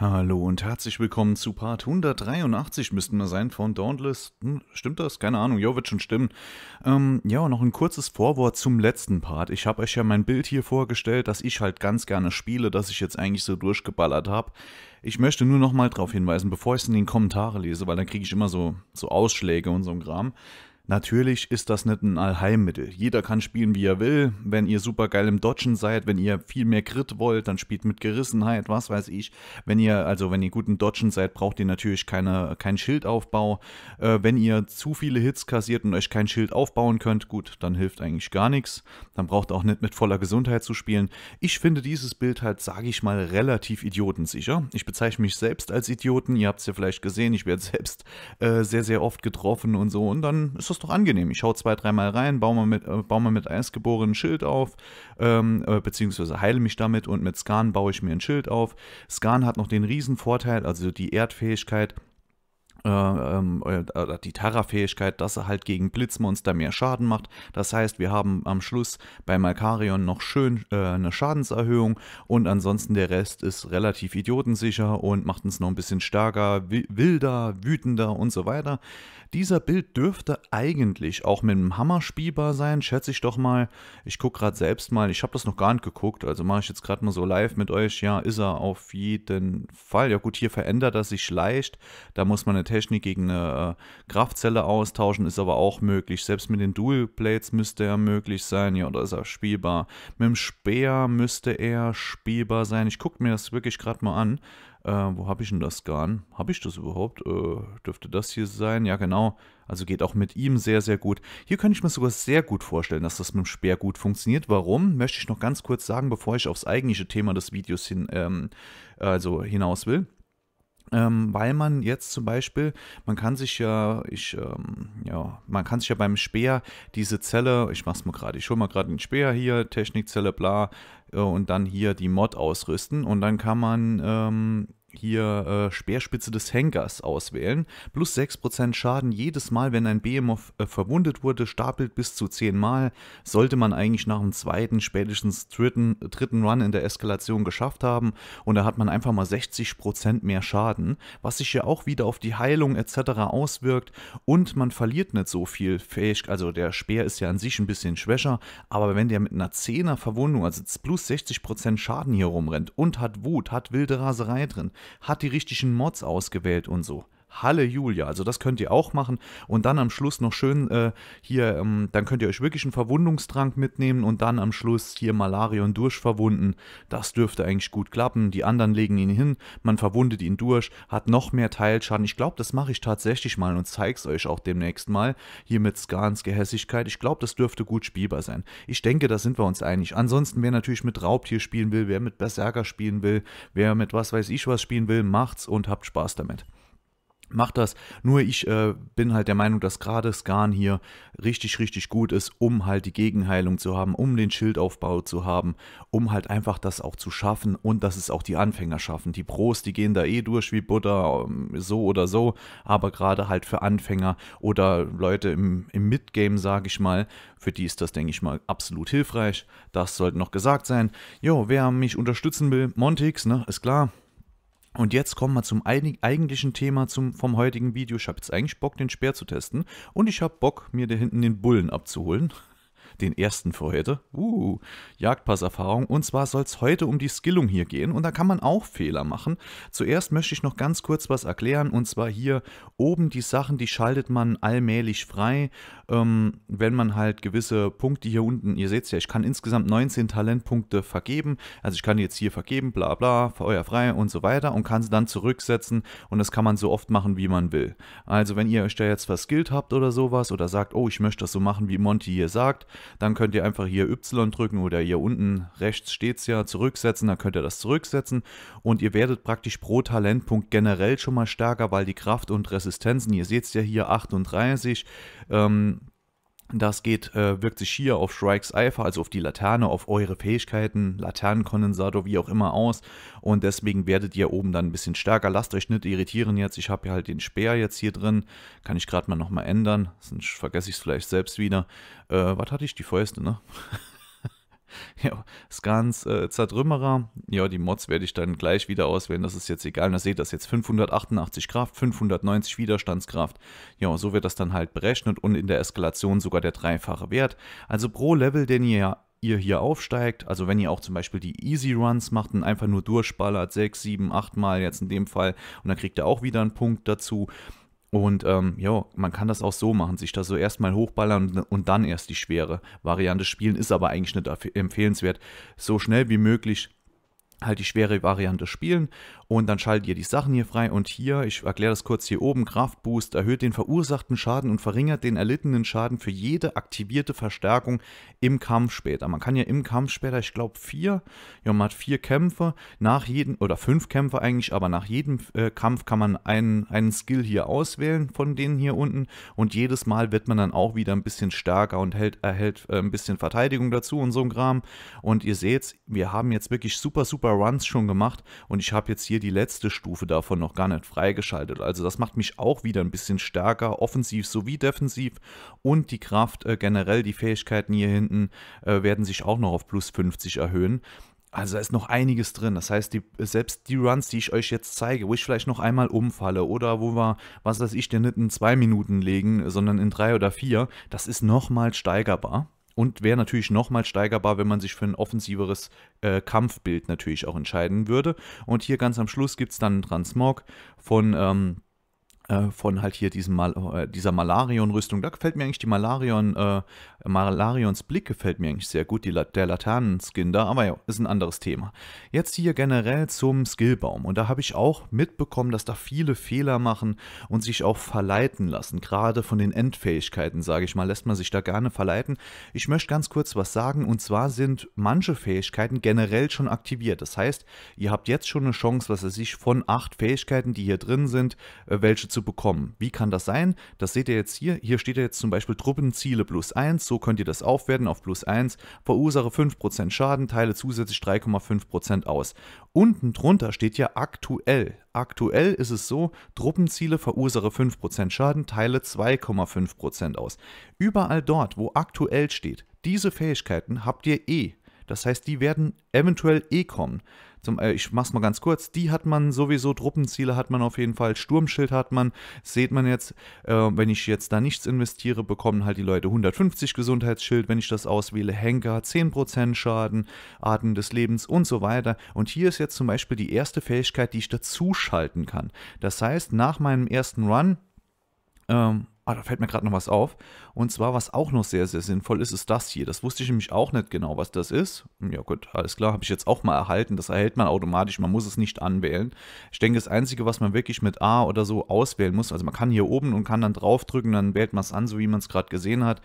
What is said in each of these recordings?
Hallo und herzlich willkommen zu Part 183 müssten wir sein von Dauntless. Hm, stimmt das? Keine Ahnung, jo, wird schon stimmen. Ähm, ja, noch ein kurzes Vorwort zum letzten Part. Ich habe euch ja mein Bild hier vorgestellt, das ich halt ganz gerne spiele, das ich jetzt eigentlich so durchgeballert habe. Ich möchte nur nochmal darauf hinweisen, bevor ich es in den Kommentaren lese, weil dann kriege ich immer so, so Ausschläge und so ein Kram. Natürlich ist das nicht ein Allheilmittel. Jeder kann spielen, wie er will. Wenn ihr super geil im Dodgen seid, wenn ihr viel mehr Crit wollt, dann spielt mit Gerissenheit, was weiß ich. Wenn ihr, also wenn ihr gut im Dodgen seid, braucht ihr natürlich keine, keinen Schildaufbau. Äh, wenn ihr zu viele Hits kassiert und euch kein Schild aufbauen könnt, gut, dann hilft eigentlich gar nichts. Dann braucht ihr auch nicht mit voller Gesundheit zu spielen. Ich finde dieses Bild halt, sage ich mal, relativ idiotensicher. Ich bezeichne mich selbst als Idioten. Ihr habt es ja vielleicht gesehen, ich werde selbst äh, sehr, sehr oft getroffen und so. Und dann ist das ist doch angenehm. Ich schaue zwei, dreimal rein, baue mal mit, äh, baue mal mit Erstgeborenen ein Schild auf, ähm, äh, beziehungsweise heile mich damit und mit Skan baue ich mir ein Schild auf. Skan hat noch den Riesenvorteil, also die Erdfähigkeit, äh, ähm, äh, die Terra-Fähigkeit, dass er halt gegen Blitzmonster mehr Schaden macht. Das heißt, wir haben am Schluss bei Malkarion noch schön äh, eine Schadenserhöhung und ansonsten der Rest ist relativ idiotensicher und macht uns noch ein bisschen stärker, wilder, wütender und so weiter. Dieser Bild dürfte eigentlich auch mit einem Hammer spielbar sein, schätze ich doch mal. Ich gucke gerade selbst mal, ich habe das noch gar nicht geguckt, also mache ich jetzt gerade mal so live mit euch. Ja, ist er auf jeden Fall. Ja gut, hier verändert er sich leicht. Da muss man eine Technik gegen eine äh, Kraftzelle austauschen, ist aber auch möglich. Selbst mit den Dual Blades müsste er möglich sein. Ja, oder ist er spielbar? Mit dem Speer müsste er spielbar sein. Ich gucke mir das wirklich gerade mal an. Äh, wo habe ich denn das Garn? Habe ich das überhaupt? Äh, dürfte das hier sein? Ja, genau. Also geht auch mit ihm sehr, sehr gut. Hier könnte ich mir sogar sehr gut vorstellen, dass das mit dem Speer gut funktioniert. Warum? Möchte ich noch ganz kurz sagen, bevor ich aufs eigentliche Thema des Videos hin, ähm, also hinaus will. Ähm, weil man jetzt zum Beispiel, man kann sich ja, ich, ähm, ja, man kann sich ja beim Speer diese Zelle, ich mach's mal gerade, ich hol mal gerade den Speer hier, Technikzelle, bla, äh, und dann hier die Mod ausrüsten und dann kann man ähm, hier äh, Speerspitze des Henkers auswählen. Plus 6% Schaden jedes Mal, wenn ein Behemoth äh, verwundet wurde, stapelt bis zu 10 Mal. Sollte man eigentlich nach dem zweiten, spätestens dritten, dritten Run in der Eskalation geschafft haben. Und da hat man einfach mal 60% mehr Schaden, was sich ja auch wieder auf die Heilung etc. auswirkt. Und man verliert nicht so viel Fähigkeit. Also der Speer ist ja an sich ein bisschen schwächer, aber wenn der mit einer 10er Verwundung, also plus 60% Schaden hier rumrennt und hat Wut, hat wilde Raserei drin, hat die richtigen Mods ausgewählt und so. Halle Julia. Also das könnt ihr auch machen und dann am Schluss noch schön äh, hier, ähm, dann könnt ihr euch wirklich einen Verwundungstrank mitnehmen und dann am Schluss hier Malarion durchverwunden. Das dürfte eigentlich gut klappen. Die anderen legen ihn hin, man verwundet ihn durch, hat noch mehr Teilschaden. Ich glaube, das mache ich tatsächlich mal und zeige es euch auch demnächst mal hier mit Skans Gehässigkeit. Ich glaube, das dürfte gut spielbar sein. Ich denke, da sind wir uns einig. Ansonsten, wer natürlich mit Raubtier spielen will, wer mit Berserker spielen will, wer mit was weiß ich was spielen will, macht's und habt Spaß damit. Macht das. Nur ich äh, bin halt der Meinung, dass gerade Skan hier richtig, richtig gut ist, um halt die Gegenheilung zu haben, um den Schildaufbau zu haben, um halt einfach das auch zu schaffen und dass es auch die Anfänger schaffen. Die Pros, die gehen da eh durch wie Butter, ähm, so oder so, aber gerade halt für Anfänger oder Leute im, im Midgame, sage ich mal, für die ist das, denke ich mal, absolut hilfreich. Das sollte noch gesagt sein. Jo, wer mich unterstützen will, Montix, ne, ist klar und jetzt kommen wir zum eigentlichen Thema zum, vom heutigen Video. Ich habe jetzt eigentlich Bock, den Speer zu testen. Und ich habe Bock, mir da hinten den Bullen abzuholen den ersten für heute. Uh, Jagdpasserfahrung. Und zwar soll es heute um die Skillung hier gehen und da kann man auch Fehler machen. Zuerst möchte ich noch ganz kurz was erklären und zwar hier oben die Sachen, die schaltet man allmählich frei, ähm, wenn man halt gewisse Punkte hier unten, ihr seht ja, ich kann insgesamt 19 Talentpunkte vergeben. Also ich kann jetzt hier vergeben, bla bla, Feuer frei und so weiter und kann sie dann zurücksetzen und das kann man so oft machen, wie man will. Also wenn ihr euch da jetzt verskillt habt oder sowas oder sagt, oh, ich möchte das so machen, wie Monty hier sagt, dann könnt ihr einfach hier Y drücken oder hier unten rechts steht es ja, zurücksetzen, dann könnt ihr das zurücksetzen und ihr werdet praktisch pro Talentpunkt generell schon mal stärker, weil die Kraft und Resistenzen, ihr seht es ja hier 38, ähm, das geht, äh, wirkt sich hier auf Shrikes Eifer, also auf die Laterne, auf eure Fähigkeiten, Laternenkondensator, wie auch immer aus. Und deswegen werdet ihr oben dann ein bisschen stärker. Lasst euch nicht irritieren jetzt. Ich habe ja halt den Speer jetzt hier drin. Kann ich gerade mal nochmal ändern. Sonst vergesse ich es vielleicht selbst wieder. Äh, was hatte ich? Die Fäuste, ne? ja, Scans, äh, Zertrümmerer. Ja, die Mods werde ich dann gleich wieder auswählen, das ist jetzt egal. Da seht ihr das jetzt, 588 Kraft, 590 Widerstandskraft. Ja, so wird das dann halt berechnet und in der Eskalation sogar der dreifache Wert. Also pro Level, den ihr ihr hier aufsteigt, also wenn ihr auch zum Beispiel die Easy Runs macht und einfach nur durchballert, 6, 7, 8 Mal jetzt in dem Fall, und dann kriegt ihr auch wieder einen Punkt dazu. Und ähm, ja, man kann das auch so machen, sich da so erstmal hochballern und dann erst die schwere Variante spielen, ist aber eigentlich nicht empfehlenswert. So schnell wie möglich halt die schwere Variante spielen und dann schaltet ihr die Sachen hier frei und hier, ich erkläre das kurz hier oben, Kraftboost erhöht den verursachten Schaden und verringert den erlittenen Schaden für jede aktivierte Verstärkung im Kampf später. Man kann ja im Kampf später, ich glaube vier, ja man hat vier Kämpfe, nach jedem, oder fünf Kämpfe eigentlich, aber nach jedem äh, Kampf kann man einen, einen Skill hier auswählen von denen hier unten und jedes Mal wird man dann auch wieder ein bisschen stärker und hält, erhält äh, ein bisschen Verteidigung dazu und so ein Kram und ihr seht, wir haben jetzt wirklich super, super paar Runs schon gemacht und ich habe jetzt hier die letzte Stufe davon noch gar nicht freigeschaltet. Also das macht mich auch wieder ein bisschen stärker, offensiv sowie defensiv und die Kraft äh, generell, die Fähigkeiten hier hinten äh, werden sich auch noch auf plus 50 erhöhen. Also da ist noch einiges drin. Das heißt, die, selbst die Runs, die ich euch jetzt zeige, wo ich vielleicht noch einmal umfalle oder wo wir, was weiß ich, den nicht in zwei Minuten legen, sondern in drei oder vier, das ist nochmal steigerbar und wäre natürlich nochmal steigerbar, wenn man sich für ein offensiveres äh, Kampfbild natürlich auch entscheiden würde. Und hier ganz am Schluss gibt es dann einen Transmog von... Ähm, äh, von halt hier diesem Mal, äh, dieser Malarion-Rüstung. Da gefällt mir eigentlich die Malarion, äh, Malarions Blick gefällt mir eigentlich sehr gut, die, der Laternen-Skin da, aber ja, ist ein anderes Thema. Jetzt hier generell zum Skillbaum und da habe ich auch mitbekommen, dass da viele Fehler machen und sich auch verleiten lassen, gerade von den Endfähigkeiten, sage ich mal, lässt man sich da gerne verleiten. Ich möchte ganz kurz was sagen und zwar sind manche Fähigkeiten generell schon aktiviert. Das heißt, ihr habt jetzt schon eine Chance, was er sich von acht Fähigkeiten, die hier drin sind, äh, welche zu zu bekommen. Wie kann das sein? Das seht ihr jetzt hier. Hier steht ja jetzt zum Beispiel Truppenziele plus 1. So könnt ihr das aufwerten auf plus 1. Verursache 5% Schaden, teile zusätzlich 3,5% aus. Unten drunter steht ja aktuell. Aktuell ist es so, Truppenziele verursache 5% Schaden, teile 2,5% aus. Überall dort, wo aktuell steht, diese Fähigkeiten habt ihr eh. Das heißt, die werden eventuell eh kommen zum, äh, ich mach's mal ganz kurz, die hat man sowieso, Truppenziele hat man auf jeden Fall, Sturmschild hat man, seht man jetzt, äh, wenn ich jetzt da nichts investiere, bekommen halt die Leute 150 Gesundheitsschild, wenn ich das auswähle, Henker 10% Schaden, Arten des Lebens und so weiter. Und hier ist jetzt zum Beispiel die erste Fähigkeit, die ich dazu schalten kann. Das heißt, nach meinem ersten Run, ähm, Ah, da fällt mir gerade noch was auf. Und zwar, was auch noch sehr, sehr sinnvoll ist, ist das hier. Das wusste ich nämlich auch nicht genau, was das ist. Hm, ja gut, alles klar, habe ich jetzt auch mal erhalten. Das erhält man automatisch, man muss es nicht anwählen. Ich denke, das Einzige, was man wirklich mit A oder so auswählen muss, also man kann hier oben und kann dann draufdrücken, dann wählt man es an, so wie man es gerade gesehen hat.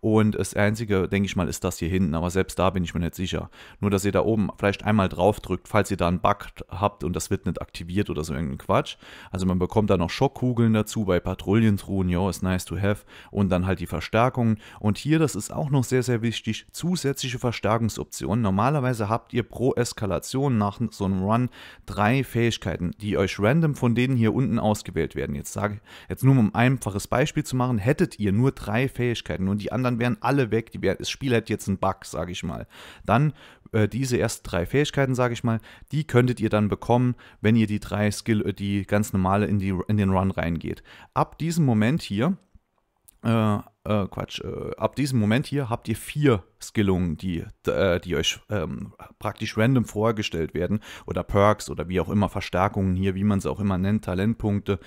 Und das Einzige, denke ich mal, ist das hier hinten, aber selbst da bin ich mir nicht sicher. Nur, dass ihr da oben vielleicht einmal drauf drückt, falls ihr da einen Bug habt und das wird nicht aktiviert oder so irgendein Quatsch. Also man bekommt da noch Schockkugeln dazu bei Patrouillentruhen, Jo, ist nice to have. Und dann halt die Verstärkungen. Und hier, das ist auch noch sehr, sehr wichtig, zusätzliche Verstärkungsoptionen. Normalerweise habt ihr pro Eskalation nach so einem Run drei Fähigkeiten, die euch random von denen hier unten ausgewählt werden. Jetzt sage jetzt nur um ein einfaches Beispiel zu machen, hättet ihr nur drei Fähigkeiten und die anderen dann wären alle weg. Die, das Spiel hätte jetzt einen Bug, sage ich mal. Dann äh, diese ersten drei Fähigkeiten, sage ich mal, die könntet ihr dann bekommen, wenn ihr die drei Skill, äh, die ganz normale in, die, in den Run reingeht. Ab diesem Moment hier, äh, äh, Quatsch, äh, ab diesem Moment hier habt ihr vier Skillungen, die, äh, die euch ähm, praktisch random vorgestellt werden oder Perks oder wie auch immer Verstärkungen hier, wie man es auch immer nennt, Talentpunkte,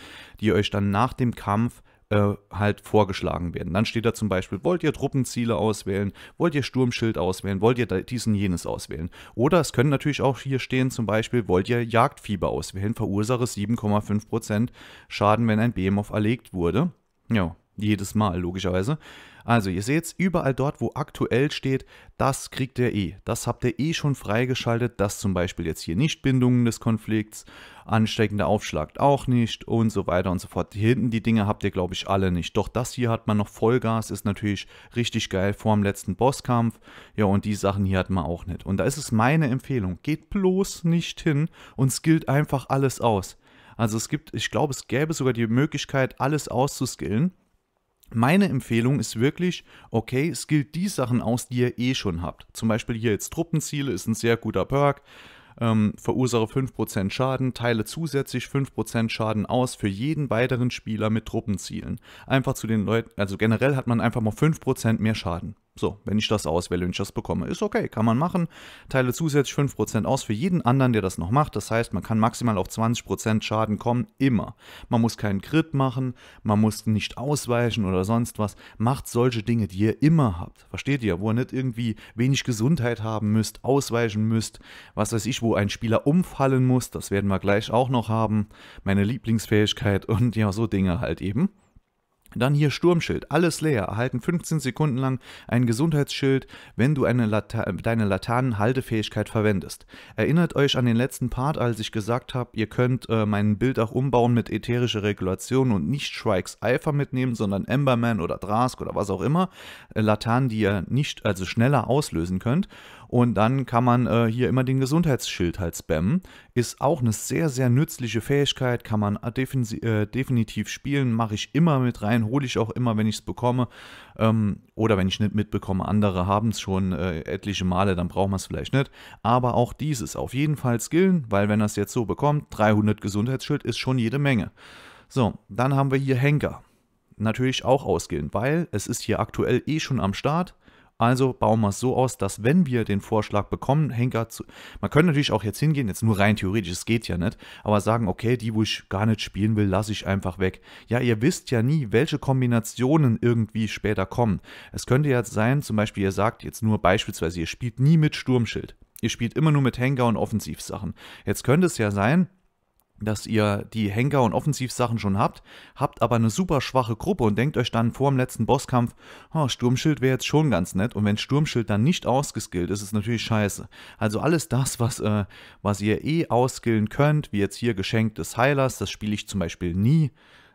die euch dann nach dem Kampf äh, halt vorgeschlagen werden. Dann steht da zum Beispiel, wollt ihr Truppenziele auswählen, wollt ihr Sturmschild auswählen, wollt ihr diesen jenes auswählen. Oder es können natürlich auch hier stehen zum Beispiel, wollt ihr Jagdfieber auswählen, verursache 7,5% Schaden, wenn ein BMOF erlegt wurde. Ja, jedes Mal logischerweise. Also ihr seht es überall dort, wo aktuell steht, das kriegt ihr eh. Das habt ihr eh schon freigeschaltet, dass zum Beispiel jetzt hier nicht Bindungen des Konflikts, ansteckender Aufschlag auch nicht und so weiter und so fort. Hier hinten die Dinge habt ihr glaube ich alle nicht. Doch das hier hat man noch Vollgas, ist natürlich richtig geil vor dem letzten Bosskampf. Ja und die Sachen hier hat man auch nicht. Und da ist es meine Empfehlung, geht bloß nicht hin und skillt einfach alles aus. Also es gibt, ich glaube, es gäbe sogar die Möglichkeit, alles auszuskillen. Meine Empfehlung ist wirklich, okay, es gilt die Sachen aus, die ihr eh schon habt. Zum Beispiel hier jetzt Truppenziele ist ein sehr guter Perk. Ähm, verursache 5% Schaden, teile zusätzlich 5% Schaden aus für jeden weiteren Spieler mit Truppenzielen. Einfach zu den Leuten, also generell hat man einfach mal 5% mehr Schaden. So, wenn ich das auswähle, wenn ich das bekomme, ist okay, kann man machen. Teile zusätzlich 5% aus für jeden anderen, der das noch macht. Das heißt, man kann maximal auf 20% Schaden kommen, immer. Man muss keinen Crit machen, man muss nicht ausweichen oder sonst was. Macht solche Dinge, die ihr immer habt. Versteht ihr? Wo ihr nicht irgendwie wenig Gesundheit haben müsst, ausweichen müsst, was weiß ich, wo ein Spieler umfallen muss. Das werden wir gleich auch noch haben. Meine Lieblingsfähigkeit und ja, so Dinge halt eben. Dann hier Sturmschild, alles leer, erhalten 15 Sekunden lang ein Gesundheitsschild, wenn du Lata deine Laternenhaltefähigkeit verwendest. Erinnert euch an den letzten Part, als ich gesagt habe, ihr könnt äh, mein Bild auch umbauen mit ätherischer Regulation und nicht Shrikes Eifer mitnehmen, sondern Emberman oder Drask oder was auch immer. Äh, Latanen, die ihr nicht, also schneller auslösen könnt. Und dann kann man äh, hier immer den Gesundheitsschild halt spammen. Ist auch eine sehr, sehr nützliche Fähigkeit, kann man äh, äh definitiv spielen. Mache ich immer mit rein, hole ich auch immer, wenn ich es bekomme. Ähm, oder wenn ich nicht mitbekomme, andere haben es schon äh, etliche Male, dann brauchen wir es vielleicht nicht. Aber auch dieses auf jeden Fall skillen, weil wenn er es jetzt so bekommt, 300 Gesundheitsschild ist schon jede Menge. So, dann haben wir hier Henker natürlich auch ausgehen, weil es ist hier aktuell eh schon am Start. Also bauen wir es so aus, dass wenn wir den Vorschlag bekommen, Henker zu. Man könnte natürlich auch jetzt hingehen, jetzt nur rein theoretisch, es geht ja nicht, aber sagen, okay, die, wo ich gar nicht spielen will, lasse ich einfach weg. Ja, ihr wisst ja nie, welche Kombinationen irgendwie später kommen. Es könnte ja sein, zum Beispiel, ihr sagt jetzt nur beispielsweise, ihr spielt nie mit Sturmschild. Ihr spielt immer nur mit Henker und Offensivsachen. Jetzt könnte es ja sein, dass ihr die Henker- und Offensivsachen schon habt, habt aber eine super schwache Gruppe und denkt euch dann vor dem letzten Bosskampf, oh, Sturmschild wäre jetzt schon ganz nett und wenn Sturmschild dann nicht ausgeskillt ist, ist es natürlich scheiße. Also alles das, was, äh, was ihr eh auskillen könnt, wie jetzt hier Geschenk des Heilers, das spiele ich zum Beispiel nie,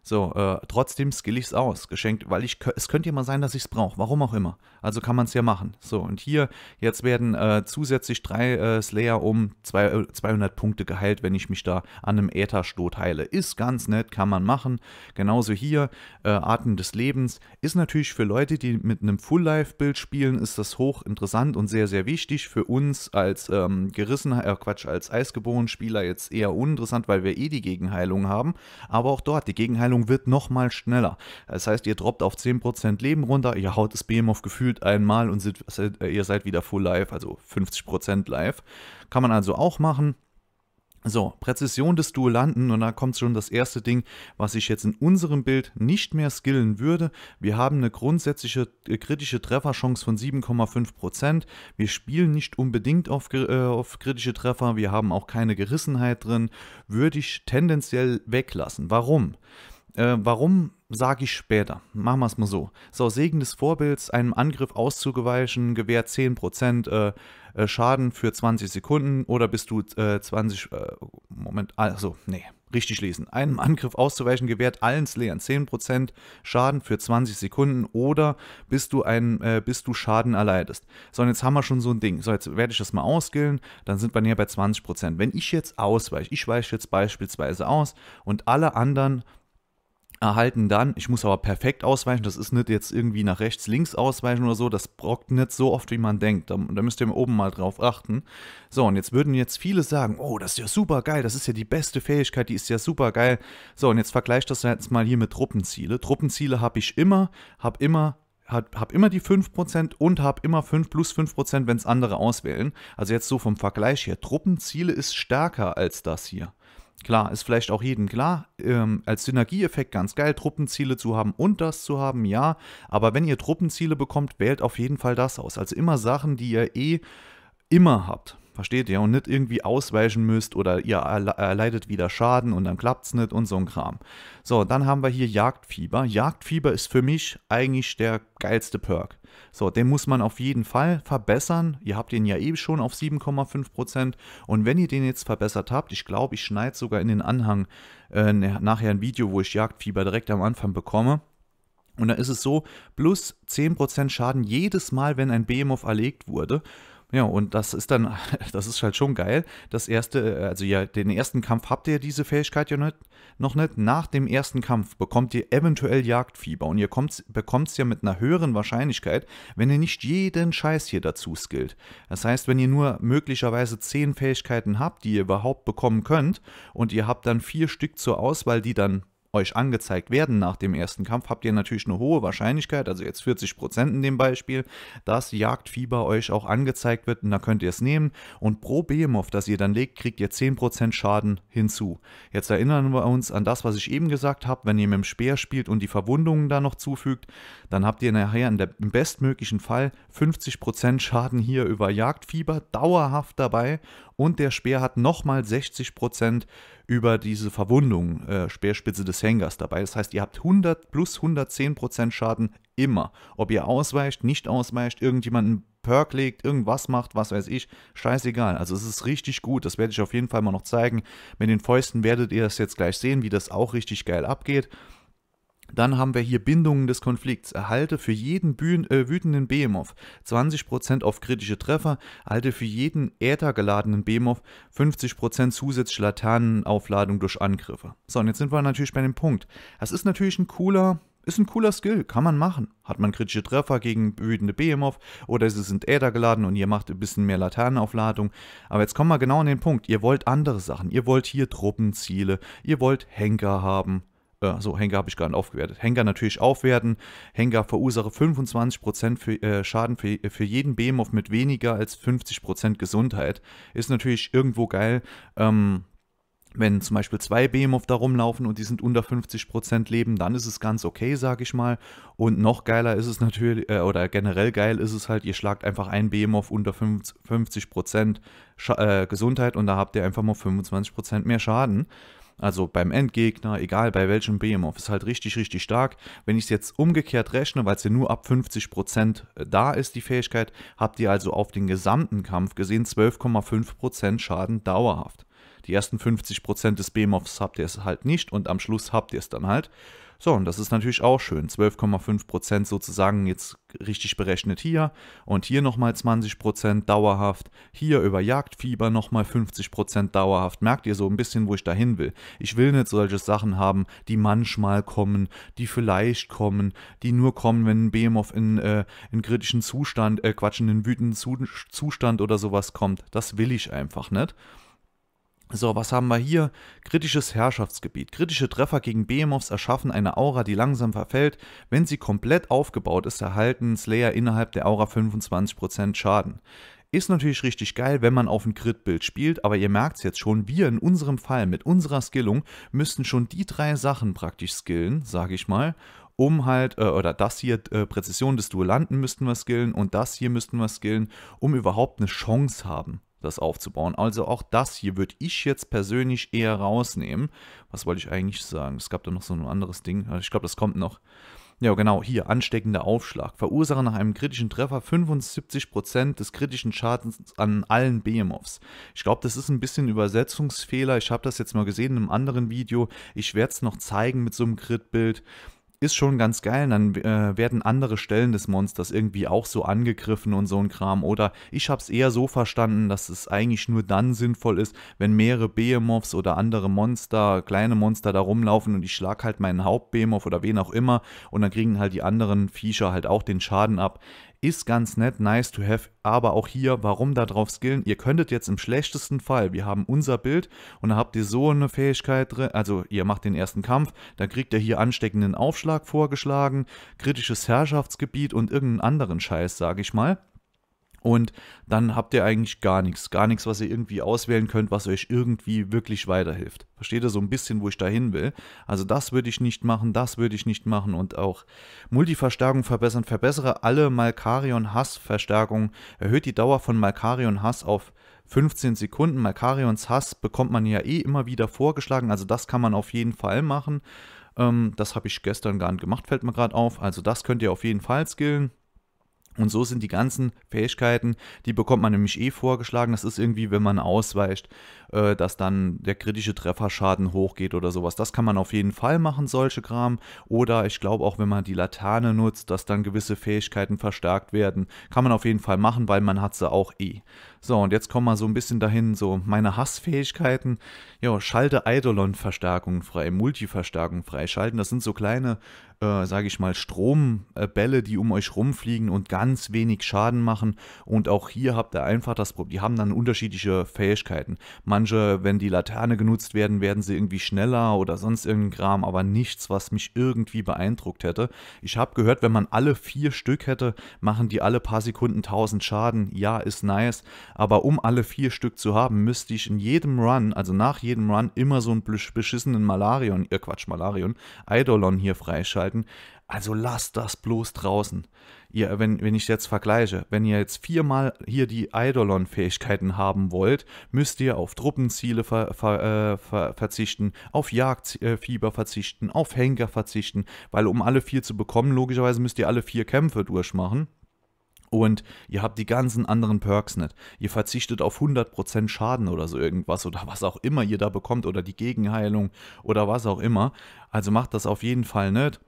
so, äh, trotzdem skill ich es aus, geschenkt, weil ich, es könnte ja mal sein, dass ich es brauche, warum auch immer. Also kann man es ja machen. So, und hier, jetzt werden äh, zusätzlich drei äh, Slayer um zwei, 200 äh, Punkte geheilt, wenn ich mich da an einem Ätherstoß heile. Ist ganz nett, kann man machen. Genauso hier, äh, Arten des Lebens. Ist natürlich für Leute, die mit einem Full-Life-Bild spielen, ist das hoch und sehr, sehr wichtig. Für uns als ähm, gerissener, äh, Quatsch, als eisgeborenen Spieler jetzt eher uninteressant, weil wir eh die Gegenheilung haben. Aber auch dort, die Gegenheilung Heilung wird nochmal schneller. Das heißt, ihr droppt auf 10% Leben runter, ihr haut das BMOF gefühlt einmal und seid, äh, ihr seid wieder full live, also 50% live. Kann man also auch machen. So, Präzision des Duellanten und da kommt schon das erste Ding, was ich jetzt in unserem Bild nicht mehr skillen würde. Wir haben eine grundsätzliche äh, kritische Trefferchance von 7,5%. Wir spielen nicht unbedingt auf, äh, auf kritische Treffer, wir haben auch keine Gerissenheit drin. Würde ich tendenziell weglassen. Warum? Äh, warum sage ich später? Machen wir es mal so. So, Segen des Vorbilds, einem Angriff auszuweichen, gewährt 10% äh, äh, Schaden für 20 Sekunden oder bist du äh, 20. Äh, Moment, also, nee, richtig lesen. Einem Angriff auszuweichen gewährt allen Slayern 10% Schaden für 20 Sekunden oder bist du, ein, äh, bis du Schaden erleidest. So, und jetzt haben wir schon so ein Ding. So, jetzt werde ich das mal ausgillen, dann sind wir näher bei 20%. Wenn ich jetzt ausweiche, ich weiche jetzt beispielsweise aus und alle anderen erhalten dann, ich muss aber perfekt ausweichen, das ist nicht jetzt irgendwie nach rechts, links ausweichen oder so, das brockt nicht so oft, wie man denkt. Da, da müsst ihr oben mal drauf achten. So, und jetzt würden jetzt viele sagen, oh, das ist ja super geil, das ist ja die beste Fähigkeit, die ist ja super geil. So, und jetzt vergleicht das jetzt mal hier mit Truppenziele. Truppenziele habe ich immer, habe immer habe immer die 5% und habe immer 5 plus 5%, wenn es andere auswählen. Also jetzt so vom Vergleich her. Truppenziele ist stärker als das hier. Klar, ist vielleicht auch jedem klar, ähm, als Synergieeffekt ganz geil, Truppenziele zu haben und das zu haben, ja. Aber wenn ihr Truppenziele bekommt, wählt auf jeden Fall das aus. Also immer Sachen, die ihr eh immer habt versteht ihr, und nicht irgendwie ausweichen müsst oder ihr erleidet wieder Schaden und dann klappt es nicht und so ein Kram. So, dann haben wir hier Jagdfieber. Jagdfieber ist für mich eigentlich der geilste Perk. So, den muss man auf jeden Fall verbessern. Ihr habt ihn ja eh schon auf 7,5%. Und wenn ihr den jetzt verbessert habt, ich glaube, ich schneide sogar in den Anhang äh, ne, nachher ein Video, wo ich Jagdfieber direkt am Anfang bekomme. Und da ist es so, plus 10% Schaden jedes Mal, wenn ein Behemoth erlegt wurde. Ja, und das ist dann, das ist halt schon geil. Das erste, äh, also ja, den ersten Kampf habt ihr diese Fähigkeit ja nicht, noch nicht. Nach dem ersten Kampf bekommt ihr eventuell Jagdfieber und ihr bekommt es ja mit einer höheren Wahrscheinlichkeit, wenn ihr nicht jeden Scheiß hier dazu skillt. Das heißt, wenn ihr nur möglicherweise zehn Fähigkeiten habt, die ihr überhaupt bekommen könnt und ihr habt dann vier Stück zur Auswahl, die dann euch angezeigt werden nach dem ersten Kampf, habt ihr natürlich eine hohe Wahrscheinlichkeit, also jetzt 40% in dem Beispiel, dass Jagdfieber euch auch angezeigt wird und da könnt ihr es nehmen. Und pro Behemoth, das ihr dann legt, kriegt ihr 10% Schaden hinzu. Jetzt erinnern wir uns an das, was ich eben gesagt habe, wenn ihr mit dem Speer spielt und die Verwundungen da noch zufügt, dann habt ihr nachher in der, im bestmöglichen Fall 50% Schaden hier über Jagdfieber dauerhaft dabei und der Speer hat nochmal 60% Schaden über diese Verwundung, äh, Speerspitze des Hängers dabei. Das heißt, ihr habt 100 plus 110 Prozent Schaden immer. Ob ihr ausweicht, nicht ausweicht, irgendjemanden Perk legt, irgendwas macht, was weiß ich, scheißegal. Also es ist richtig gut, das werde ich auf jeden Fall mal noch zeigen. Mit den Fäusten werdet ihr das jetzt gleich sehen, wie das auch richtig geil abgeht. Dann haben wir hier Bindungen des Konflikts. Erhalte für jeden Bühn, äh, wütenden BMOV 20% auf kritische Treffer, erhalte für jeden Äther geladenen BMOV 50% zusätzliche Laternenaufladung durch Angriffe. So, und jetzt sind wir natürlich bei dem Punkt. Das ist natürlich ein cooler ist ein cooler Skill, kann man machen. Hat man kritische Treffer gegen wütende Behemoth oder sie sind Äther geladen und ihr macht ein bisschen mehr Laternenaufladung. Aber jetzt kommen wir genau an den Punkt. Ihr wollt andere Sachen. Ihr wollt hier Truppenziele, ihr wollt Henker haben. Äh, so, Hengar habe ich gar nicht aufgewertet. Hengar natürlich aufwerten. Hengar verursache 25% für, äh, Schaden für, für jeden Behemoth mit weniger als 50% Gesundheit. Ist natürlich irgendwo geil. Ähm, wenn zum Beispiel zwei Behemoth da rumlaufen und die sind unter 50% Leben, dann ist es ganz okay, sag ich mal. Und noch geiler ist es natürlich, äh, oder generell geil ist es halt, ihr schlagt einfach einen Behemoth unter 50%, Sch äh, Gesundheit und da habt ihr einfach mal 25% mehr Schaden. Also beim Endgegner, egal bei welchem Behemoth, ist halt richtig, richtig stark. Wenn ich es jetzt umgekehrt rechne, weil es ja nur ab 50% äh, da ist, die Fähigkeit, habt ihr also auf den gesamten Kampf gesehen 12,5% Schaden dauerhaft. Die ersten 50% des Behemoths habt ihr es halt nicht und am Schluss habt ihr es dann halt. So, und das ist natürlich auch schön. 12,5% sozusagen jetzt richtig berechnet hier und hier nochmal 20% dauerhaft. Hier über Jagdfieber nochmal 50% dauerhaft. Merkt ihr so ein bisschen, wo ich dahin will? Ich will nicht solche Sachen haben, die manchmal kommen, die vielleicht kommen, die nur kommen, wenn ein BMOF in, äh, in kritischen Zustand, äh, Quatsch, in einen wütenden Zustand oder sowas kommt. Das will ich einfach nicht. So, was haben wir hier? Kritisches Herrschaftsgebiet. Kritische Treffer gegen Behemoths erschaffen eine Aura, die langsam verfällt. Wenn sie komplett aufgebaut ist, erhalten Slayer innerhalb der Aura 25% Schaden. Ist natürlich richtig geil, wenn man auf ein Crit-Bild spielt, aber ihr merkt es jetzt schon, wir in unserem Fall mit unserer Skillung müssten schon die drei Sachen praktisch skillen, sage ich mal, um halt, äh, oder das hier, äh, Präzision des Duellanten müssten wir skillen und das hier müssten wir skillen, um überhaupt eine Chance haben das aufzubauen. Also auch das hier würde ich jetzt persönlich eher rausnehmen. Was wollte ich eigentlich sagen? Es gab da noch so ein anderes Ding. Ah, ich glaube, das kommt noch. Ja, genau, hier ansteckender Aufschlag. Verursache nach einem kritischen Treffer 75% des kritischen Schadens an allen Behemoths. Ich glaube, das ist ein bisschen Übersetzungsfehler. Ich habe das jetzt mal gesehen in einem anderen Video. Ich werde es noch zeigen mit so einem Crit-Bild ist schon ganz geil. Dann äh, werden andere Stellen des Monsters irgendwie auch so angegriffen und so ein Kram. Oder ich habe es eher so verstanden, dass es eigentlich nur dann sinnvoll ist, wenn mehrere Behemoths oder andere Monster, kleine Monster da rumlaufen und ich schlag halt meinen Hauptbehemoth oder wen auch immer und dann kriegen halt die anderen Viecher halt auch den Schaden ab ist ganz nett, nice to have, aber auch hier, warum da drauf skillen? Ihr könntet jetzt im schlechtesten Fall, wir haben unser Bild und da habt ihr so eine Fähigkeit drin, also ihr macht den ersten Kampf, dann kriegt ihr hier ansteckenden Aufschlag vorgeschlagen, kritisches Herrschaftsgebiet und irgendeinen anderen Scheiß, sage ich mal. Und dann habt ihr eigentlich gar nichts, gar nichts, was ihr irgendwie auswählen könnt, was euch irgendwie wirklich weiterhilft. Versteht ihr so ein bisschen, wo ich da hin will? Also das würde ich nicht machen, das würde ich nicht machen und auch Multiverstärkung verbessern. Verbessere alle Malkarion-Hass-Verstärkung. Erhöht die Dauer von Malkarion-Hass auf 15 Sekunden. Malkarions Hass bekommt man ja eh immer wieder vorgeschlagen, also das kann man auf jeden Fall machen. Ähm, das habe ich gestern gar nicht gemacht, fällt mir gerade auf. Also das könnt ihr auf jeden Fall skillen. Und so sind die ganzen Fähigkeiten, die bekommt man nämlich eh vorgeschlagen. Das ist irgendwie, wenn man ausweicht, äh, dass dann der kritische Trefferschaden hochgeht oder sowas. Das kann man auf jeden Fall machen, solche Kram. Oder ich glaube auch, wenn man die Laterne nutzt, dass dann gewisse Fähigkeiten verstärkt werden. Kann man auf jeden Fall machen, weil man hat sie auch eh. So, und jetzt kommen wir so ein bisschen dahin, so meine Hassfähigkeiten. Ja, schalte Eidolon-Verstärkungen frei, Multi-Verstärkungen freischalten. Das sind so kleine äh, sage ich mal, Strombälle, die um euch rumfliegen und ganz wenig Schaden machen. Und auch hier habt ihr einfach das Problem, die haben dann unterschiedliche Fähigkeiten. Manche, wenn die Laterne genutzt werden, werden sie irgendwie schneller oder sonst irgendein Kram, aber nichts, was mich irgendwie beeindruckt hätte. Ich habe gehört, wenn man alle vier Stück hätte, machen die alle paar Sekunden 1000 Schaden. Ja, ist nice, aber um alle vier Stück zu haben, müsste ich in jedem Run, also nach jedem Run, immer so einen beschissenen Malarion, ihr äh Quatsch, Malarion, Eidolon hier freischalten Leuten. Also lasst das bloß draußen. Ihr, wenn, wenn ich jetzt vergleiche, wenn ihr jetzt viermal hier die Eidolon-Fähigkeiten haben wollt, müsst ihr auf Truppenziele ver, ver, äh, ver, verzichten, auf Jagdfieber verzichten, auf Henker verzichten, weil um alle vier zu bekommen, logischerweise müsst ihr alle vier Kämpfe durchmachen und ihr habt die ganzen anderen Perks nicht. Ihr verzichtet auf 100% Schaden oder so irgendwas oder was auch immer ihr da bekommt oder die Gegenheilung oder was auch immer. Also macht das auf jeden Fall nicht.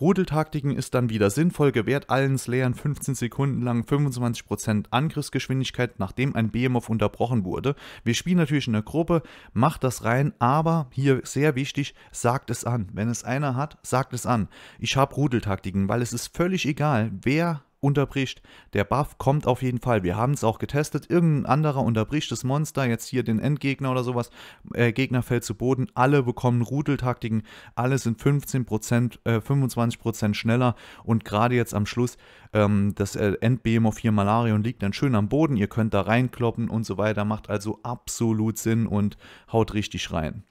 Rudeltaktiken ist dann wieder sinnvoll, gewährt allen Slayern 15 Sekunden lang 25% Angriffsgeschwindigkeit, nachdem ein Behemoth unterbrochen wurde. Wir spielen natürlich in der Gruppe, macht das rein, aber hier sehr wichtig, sagt es an. Wenn es einer hat, sagt es an. Ich habe Rudeltaktiken, weil es ist völlig egal, wer unterbricht. Der Buff kommt auf jeden Fall. Wir haben es auch getestet. Irgendein anderer unterbricht das Monster, jetzt hier den Endgegner oder sowas. Äh, Gegner fällt zu Boden. Alle bekommen Rudeltaktiken. Alle sind 15%, äh, 25% schneller. Und gerade jetzt am Schluss, ähm, das äh, Endbehemoth hier Malarion liegt dann schön am Boden. Ihr könnt da reinkloppen und so weiter. Macht also absolut Sinn und haut richtig rein.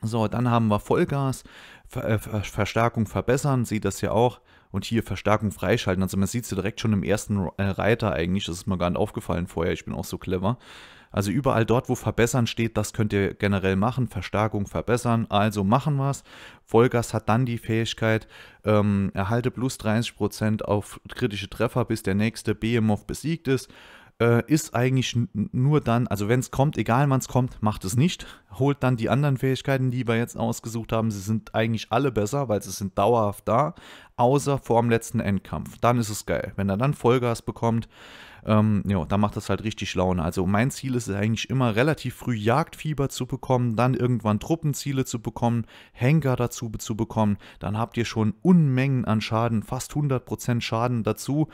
So, dann haben wir Vollgas, Ver äh, Verstärkung verbessern, sieht das hier auch und hier Verstärkung freischalten. Also man sieht es ja direkt schon im ersten äh, Reiter eigentlich, das ist mir gar nicht aufgefallen vorher, ich bin auch so clever. Also überall dort, wo verbessern steht, das könnt ihr generell machen, Verstärkung verbessern, also machen wir es. Vollgas hat dann die Fähigkeit, ähm, erhalte plus 30% auf kritische Treffer, bis der nächste Behemoth besiegt ist äh, ist eigentlich nur dann, also wenn es kommt, egal wann es kommt, macht es nicht. Holt dann die anderen Fähigkeiten, die wir jetzt ausgesucht haben. Sie sind eigentlich alle besser, weil sie sind dauerhaft da, außer vor dem letzten Endkampf. Dann ist es geil. Wenn er dann Vollgas bekommt, ähm, ja, dann macht das halt richtig Laune. Also mein Ziel ist es eigentlich immer relativ früh Jagdfieber zu bekommen, dann irgendwann Truppenziele zu bekommen, Henker dazu zu bekommen, dann habt ihr schon Unmengen an Schaden, fast 100% Schaden dazu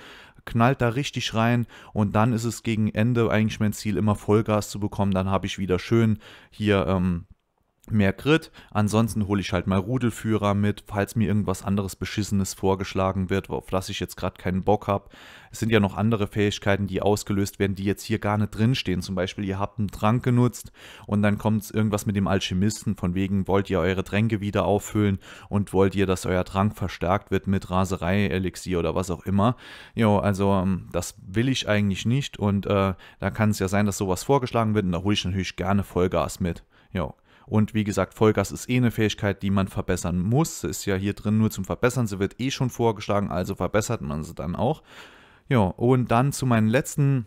knallt da richtig rein und dann ist es gegen Ende eigentlich mein Ziel, immer Vollgas zu bekommen. Dann habe ich wieder schön hier ähm, mehr Grit. Ansonsten hole ich halt mal Rudelführer mit, falls mir irgendwas anderes Beschissenes vorgeschlagen wird, auf das ich jetzt gerade keinen Bock habe. Es sind ja noch andere Fähigkeiten, die ausgelöst werden, die jetzt hier gar nicht drinstehen. Zum Beispiel, ihr habt einen Trank genutzt und dann kommt irgendwas mit dem Alchemisten, von wegen wollt ihr eure Tränke wieder auffüllen und wollt ihr, dass euer Trank verstärkt wird mit Raserei-Elixier oder was auch immer. Jo, also ähm, das will ich eigentlich nicht und äh, da kann es ja sein, dass sowas vorgeschlagen wird und da hole ich natürlich gerne Vollgas mit. Jo, und wie gesagt, Vollgas ist eh eine Fähigkeit, die man verbessern muss. Sie ist ja hier drin nur zum Verbessern. Sie wird eh schon vorgeschlagen, also verbessert man sie dann auch. Ja, und dann zu meinen letzten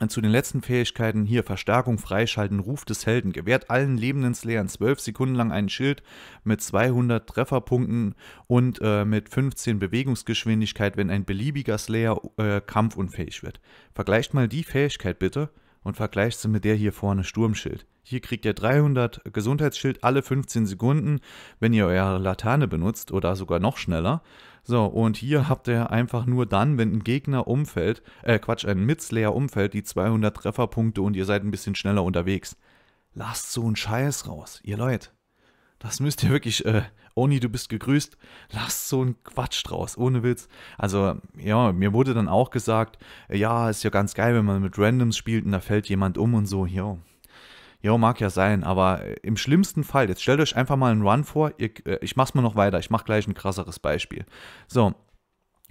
äh, zu den letzten Fähigkeiten hier Verstärkung freischalten, Ruf des Helden, gewährt allen lebenden Slayern 12 Sekunden lang ein Schild mit 200 Trefferpunkten und äh, mit 15 Bewegungsgeschwindigkeit, wenn ein beliebiger Slayer äh, kampfunfähig wird. Vergleicht mal die Fähigkeit bitte und vergleichst sie mit der hier vorne Sturmschild. Hier kriegt ihr 300 Gesundheitsschild alle 15 Sekunden, wenn ihr eure Laterne benutzt oder sogar noch schneller. So, und hier habt ihr einfach nur dann, wenn ein Gegner umfällt, äh Quatsch, ein mid umfällt, die 200 Trefferpunkte und ihr seid ein bisschen schneller unterwegs. Lasst so einen Scheiß raus, ihr Leute. Das müsst ihr wirklich, äh, Oni, du bist gegrüßt, lass so einen Quatsch draus, ohne Witz. Also, ja, mir wurde dann auch gesagt, äh, ja, ist ja ganz geil, wenn man mit Randoms spielt und da fällt jemand um und so, jo. Jo, mag ja sein, aber äh, im schlimmsten Fall, jetzt stellt euch einfach mal einen Run vor, ihr, äh, ich mach's mal noch weiter, ich mach gleich ein krasseres Beispiel. So,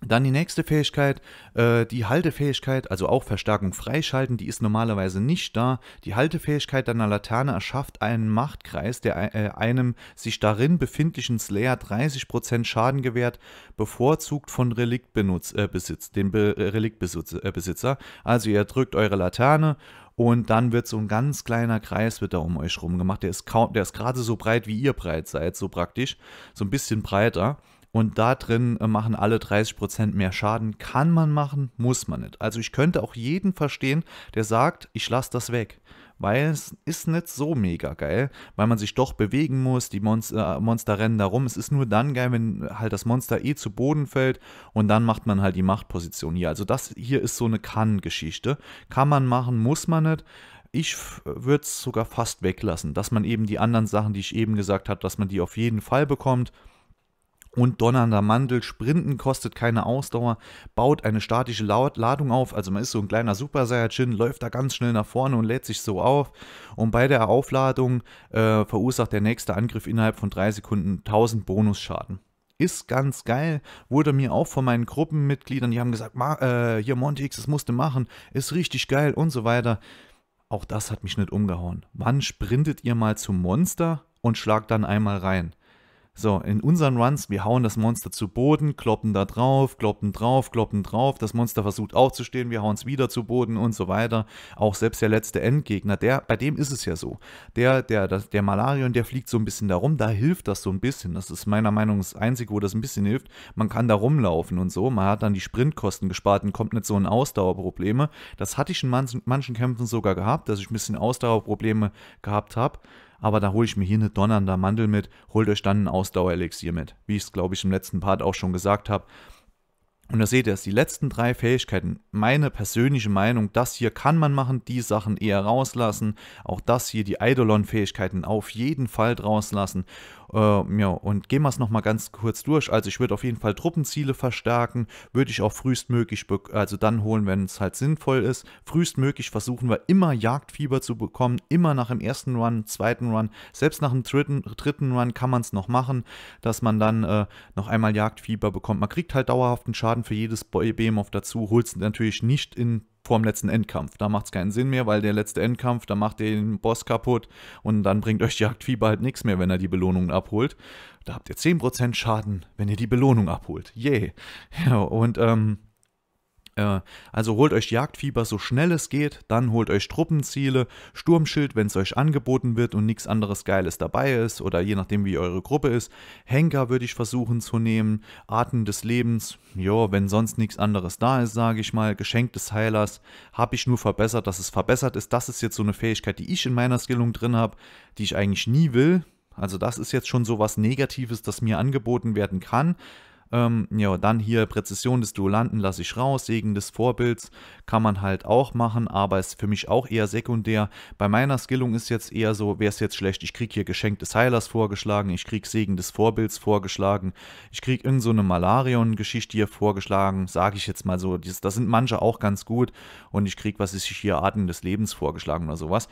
dann die nächste Fähigkeit, äh, die Haltefähigkeit, also auch Verstärkung freischalten, die ist normalerweise nicht da. Die Haltefähigkeit deiner Laterne erschafft einen Machtkreis, der äh, einem sich darin befindlichen Slayer 30% Schaden gewährt, bevorzugt von äh, äh, Reliktbesitz, äh, besitzt, dem Be Reliktbesitzer. also ihr drückt eure Laterne und dann wird so ein ganz kleiner Kreis wird da um euch rum gemacht. Der ist, kaum, der ist gerade so breit, wie ihr breit seid, so praktisch. So ein bisschen breiter. Und da drin äh, machen alle 30% mehr Schaden. Kann man machen, muss man nicht. Also ich könnte auch jeden verstehen, der sagt, ich lasse das weg weil es ist nicht so mega geil, weil man sich doch bewegen muss, die Monster, äh, Monster rennen da rum. Es ist nur dann geil, wenn halt das Monster eh zu Boden fällt und dann macht man halt die Machtposition hier. Also das hier ist so eine Kann-Geschichte. Kann man machen, muss man nicht. Ich würde es sogar fast weglassen, dass man eben die anderen Sachen, die ich eben gesagt habe, dass man die auf jeden Fall bekommt und donnernder Mandel. Sprinten kostet keine Ausdauer, baut eine statische Ladung auf. Also man ist so ein kleiner Super Saiyajin, läuft da ganz schnell nach vorne und lädt sich so auf. Und bei der Aufladung äh, verursacht der nächste Angriff innerhalb von drei Sekunden 1000 Bonusschaden ist ganz geil. Wurde mir auch von meinen Gruppenmitgliedern, die haben gesagt, äh, hier Montix, das musst du machen, ist richtig geil und so weiter. Auch das hat mich nicht umgehauen. Wann sprintet ihr mal zum Monster und schlagt dann einmal rein? So, in unseren Runs, wir hauen das Monster zu Boden, kloppen da drauf, kloppen drauf, kloppen drauf. Das Monster versucht aufzustehen, wir hauen es wieder zu Boden und so weiter. Auch selbst der letzte Endgegner, der, bei dem ist es ja so. Der, der, der, Malarion, der fliegt so ein bisschen da rum, da hilft das so ein bisschen. Das ist meiner Meinung nach das Einzige, wo das ein bisschen hilft. Man kann da rumlaufen und so. Man hat dann die Sprintkosten gespart und kommt nicht so in Ausdauerprobleme. Das hatte ich in manchen, manchen Kämpfen sogar gehabt, dass ich ein bisschen Ausdauerprobleme gehabt habe aber da hole ich mir hier eine donnernde Mandel mit, holt euch dann ein Ausdauerelixier mit, wie ich es glaube ich im letzten Part auch schon gesagt habe. Und da seht ihr dass die letzten drei Fähigkeiten, meine persönliche Meinung, das hier kann man machen, die Sachen eher rauslassen, auch das hier, die Eidolon-Fähigkeiten auf jeden Fall rauslassen äh, ja, und gehen wir es nochmal ganz kurz durch. Also ich würde auf jeden Fall Truppenziele verstärken, würde ich auch frühestmöglich, also dann holen, wenn es halt sinnvoll ist. Frühestmöglich versuchen wir immer Jagdfieber zu bekommen, immer nach dem ersten Run, zweiten Run, selbst nach dem dritten, dritten Run kann man es noch machen, dass man dann äh, noch einmal Jagdfieber bekommt. Man kriegt halt dauerhaften Schaden für jedes Behemoth dazu, holt es natürlich nicht in vor dem letzten Endkampf. Da macht es keinen Sinn mehr, weil der letzte Endkampf, da macht ihr den Boss kaputt und dann bringt euch Jagdvieh bald nichts mehr, wenn er die Belohnungen abholt. Da habt ihr 10% Schaden, wenn ihr die Belohnung abholt. Yay. Yeah. Ja, und ähm, äh, also holt euch Jagdfieber so schnell es geht, dann holt euch Truppenziele, Sturmschild, wenn es euch angeboten wird und nichts anderes Geiles dabei ist oder je nachdem wie eure Gruppe ist. Henker würde ich versuchen zu nehmen, Arten des Lebens, ja, wenn sonst nichts anderes da ist, sage ich mal, Geschenk des Heilers, habe ich nur verbessert, dass es verbessert ist. Das ist jetzt so eine Fähigkeit, die ich in meiner Skillung drin habe, die ich eigentlich nie will. Also das ist jetzt schon so was Negatives, das mir angeboten werden kann. Ähm, ja, dann hier Präzision des Duellanten lasse ich raus, Segen des Vorbilds kann man halt auch machen, aber ist für mich auch eher sekundär. Bei meiner Skillung ist jetzt eher so, wäre es jetzt schlecht, ich kriege hier Geschenk des Heilers vorgeschlagen, ich kriege Segen des Vorbilds vorgeschlagen, ich kriege irgendeine so Malarion-Geschichte hier vorgeschlagen, sage ich jetzt mal so, das, das sind manche auch ganz gut und ich kriege, was ist hier, Arten des Lebens vorgeschlagen oder sowas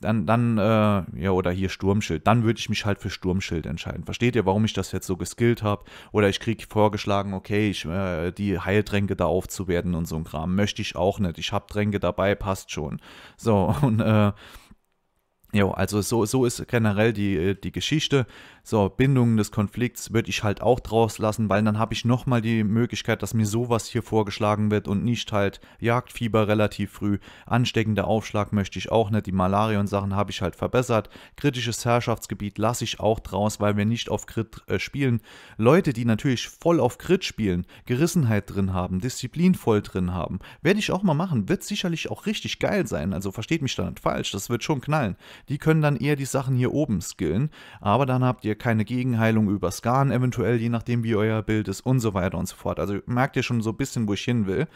dann, dann äh, ja, oder hier Sturmschild, dann würde ich mich halt für Sturmschild entscheiden. Versteht ihr, warum ich das jetzt so geskillt habe? Oder ich kriege vorgeschlagen, okay, ich, äh, die Heiltränke da aufzuwerten und so ein Kram. Möchte ich auch nicht. Ich habe Tränke dabei, passt schon. So, und äh, ja, also so, so ist generell die, äh, die Geschichte. So, Bindungen des Konflikts würde ich halt auch draus lassen, weil dann habe ich nochmal die Möglichkeit, dass mir sowas hier vorgeschlagen wird und nicht halt Jagdfieber relativ früh. Ansteckender Aufschlag möchte ich auch nicht. Die Malaria und Sachen habe ich halt verbessert. Kritisches Herrschaftsgebiet lasse ich auch draus, weil wir nicht auf Crit äh, spielen. Leute, die natürlich voll auf Crit spielen, Gerissenheit drin haben, Disziplin voll drin haben, werde ich auch mal machen. Wird sicherlich auch richtig geil sein. Also versteht mich da nicht falsch. Das wird schon knallen. Die können dann eher die Sachen hier oben skillen. Aber dann habt ihr ihr keine Gegenheilung über Scan eventuell, je nachdem wie euer Bild ist und so weiter und so fort. Also merkt ihr schon so ein bisschen, wo ich hin will.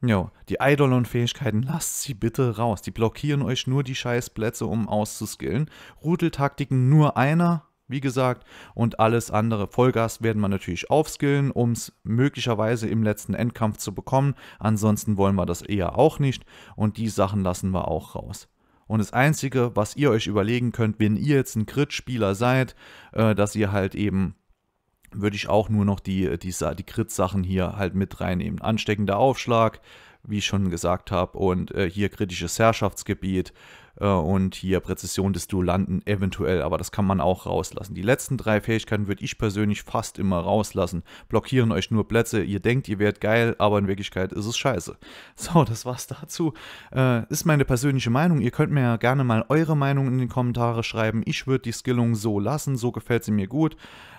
Jo, die Eidolon-Fähigkeiten, lasst sie bitte raus. Die blockieren euch nur die Scheißplätze, um auszuskillen. Rudeltaktiken nur einer, wie gesagt, und alles andere. Vollgas werden wir natürlich aufskillen, um es möglicherweise im letzten Endkampf zu bekommen. Ansonsten wollen wir das eher auch nicht und die Sachen lassen wir auch raus. Und das Einzige, was ihr euch überlegen könnt, wenn ihr jetzt ein Crit-Spieler seid, äh, dass ihr halt eben würde ich auch nur noch die, die, die Crit-Sachen hier halt mit reinnehmen. Ansteckender Aufschlag, wie ich schon gesagt habe, und äh, hier kritisches Herrschaftsgebiet, äh, und hier Präzision des Duellanten eventuell, aber das kann man auch rauslassen. Die letzten drei Fähigkeiten würde ich persönlich fast immer rauslassen. Blockieren euch nur Plätze, ihr denkt, ihr wärt geil, aber in Wirklichkeit ist es scheiße. So, das war's dazu. Äh, ist meine persönliche Meinung. Ihr könnt mir ja gerne mal eure Meinung in die Kommentare schreiben. Ich würde die Skillung so lassen, so gefällt sie mir gut.